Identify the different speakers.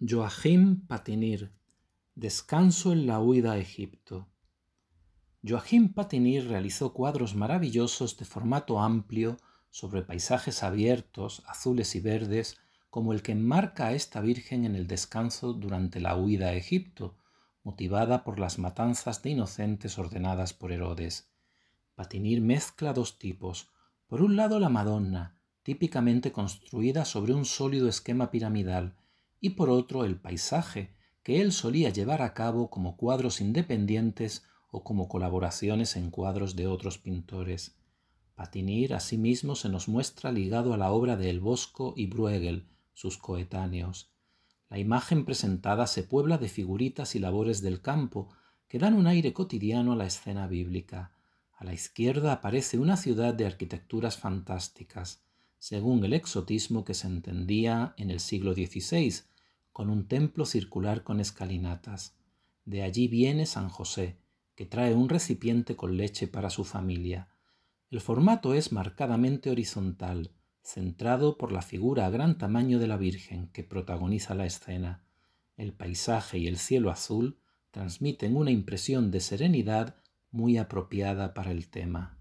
Speaker 1: Joachim Patinir, Descanso en la huida a Egipto. Joachim Patinir realizó cuadros maravillosos de formato amplio sobre paisajes abiertos, azules y verdes, como el que enmarca a esta Virgen en el descanso durante la huida a Egipto, motivada por las matanzas de inocentes ordenadas por Herodes. Patinir mezcla dos tipos. Por un lado la Madonna, típicamente construida sobre un sólido esquema piramidal, y por otro el paisaje que él solía llevar a cabo como cuadros independientes o como colaboraciones en cuadros de otros pintores. Patinir asimismo se nos muestra ligado a la obra de El Bosco y Bruegel, sus coetáneos. La imagen presentada se puebla de figuritas y labores del campo que dan un aire cotidiano a la escena bíblica. A la izquierda aparece una ciudad de arquitecturas fantásticas según el exotismo que se entendía en el siglo XVI, con un templo circular con escalinatas. De allí viene San José, que trae un recipiente con leche para su familia. El formato es marcadamente horizontal, centrado por la figura a gran tamaño de la Virgen que protagoniza la escena. El paisaje y el cielo azul transmiten una impresión de serenidad muy apropiada para el tema.